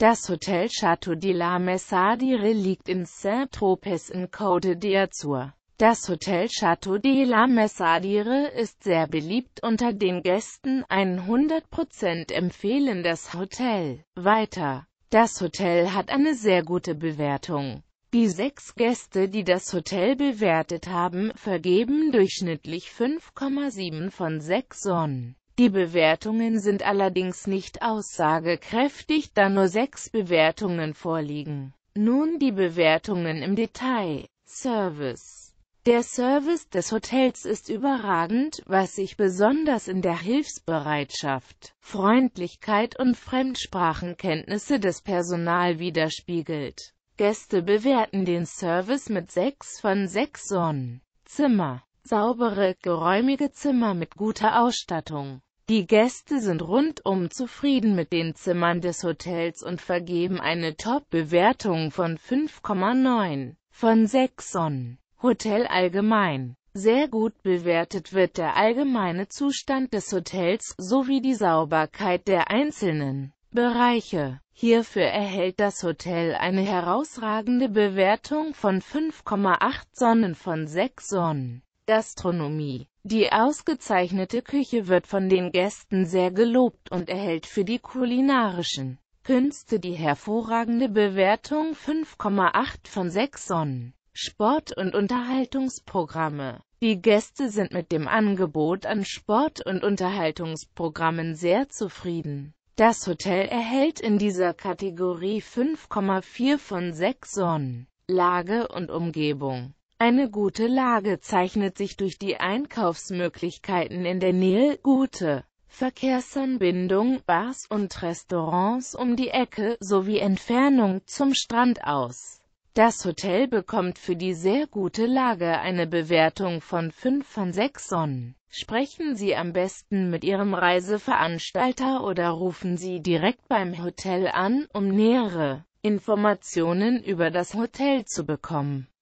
Das Hotel Chateau de la Messadire liegt in Saint-Tropez in Côte d'Azur. Das Hotel Chateau de la Messadire ist sehr beliebt unter den Gästen, 100% empfehlen das Hotel. Weiter. Das Hotel hat eine sehr gute Bewertung. Die sechs Gäste, die das Hotel bewertet haben, vergeben durchschnittlich 5,7 von 6 Sonnen. Die Bewertungen sind allerdings nicht aussagekräftig, da nur sechs Bewertungen vorliegen. Nun die Bewertungen im Detail. Service Der Service des Hotels ist überragend, was sich besonders in der Hilfsbereitschaft, Freundlichkeit und Fremdsprachenkenntnisse des Personal widerspiegelt. Gäste bewerten den Service mit 6 von 6 Sonnen. Zimmer saubere, geräumige Zimmer mit guter Ausstattung. Die Gäste sind rundum zufrieden mit den Zimmern des Hotels und vergeben eine Top-Bewertung von 5,9 von 6 Sonnen. Hotel allgemein. Sehr gut bewertet wird der allgemeine Zustand des Hotels sowie die Sauberkeit der einzelnen Bereiche. Hierfür erhält das Hotel eine herausragende Bewertung von 5,8 Sonnen von 6 Sonnen. Gastronomie die ausgezeichnete Küche wird von den Gästen sehr gelobt und erhält für die kulinarischen Künste die hervorragende Bewertung 5,8 von 6 Sonnen. Sport- und Unterhaltungsprogramme Die Gäste sind mit dem Angebot an Sport- und Unterhaltungsprogrammen sehr zufrieden. Das Hotel erhält in dieser Kategorie 5,4 von 6 Sonnen. Lage und Umgebung eine gute Lage zeichnet sich durch die Einkaufsmöglichkeiten in der Nähe, gute Verkehrsanbindung, Bars und Restaurants um die Ecke sowie Entfernung zum Strand aus. Das Hotel bekommt für die sehr gute Lage eine Bewertung von 5 von 6 Sonnen. Sprechen Sie am besten mit Ihrem Reiseveranstalter oder rufen Sie direkt beim Hotel an, um nähere Informationen über das Hotel zu bekommen.